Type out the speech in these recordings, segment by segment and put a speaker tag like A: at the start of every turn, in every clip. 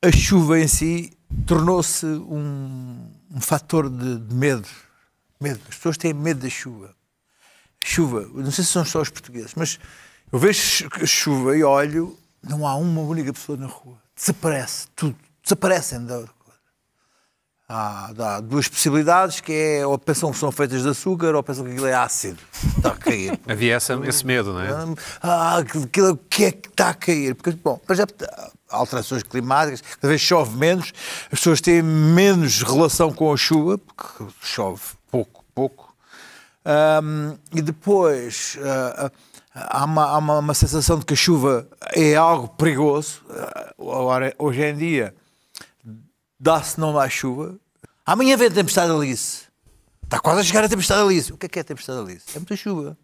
A: a chuva em si tornou-se um, um, fator de, de medo. medo. As pessoas têm medo da chuva. Chuva, não sei se são só os portugueses, mas eu vejo chuva e olho, não há uma única pessoa na rua. Desaparece tudo. Desaparecem da, há, há, duas possibilidades, que é ou pensam que são feitas de açúcar ou pensam que aquilo é ácido.
B: Está a cair. Havia essa, esse medo, não é?
A: Hum, ah, aquilo que é que está a cair? Porque, bom, para já alterações climáticas, cada vez chove menos, as pessoas têm menos relação com a chuva, porque chove pouco, pouco. Um, e depois... Uh, há uma, há uma, uma sensação de que a chuva é algo perigoso. Agora, ah, hoje em dia, dá-se não à chuva. Amanhã vem a tempestade Alice. Está quase a chegar a tempestade Alice. O que é que é a tempestade Alice? É muita chuva.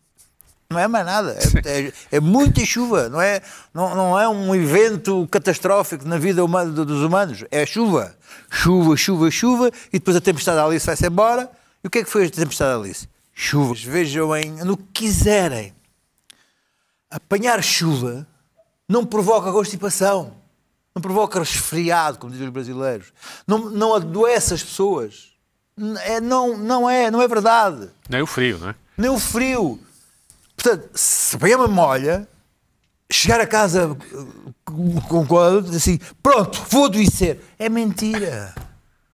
A: Não é mais nada. É, é, é muita chuva. Não é, não, não, é um evento catastrófico na vida humana, dos humanos. É chuva. Chuva, chuva, chuva. E depois a tempestade Alice vai-se embora. E o que é que foi a tempestade Alice? Chuvas. Vejam em, no que quiserem. Apanhar chuva não provoca constipação não provoca resfriado, como dizem os brasileiros, não, não adoece as pessoas. É, não, não é, não é verdade.
C: Nem o frio, não é?
A: Nem o frio. Portanto, se bem a molha, chegar a casa eh, com, o com assim, pronto, vou adoecer, é mentira.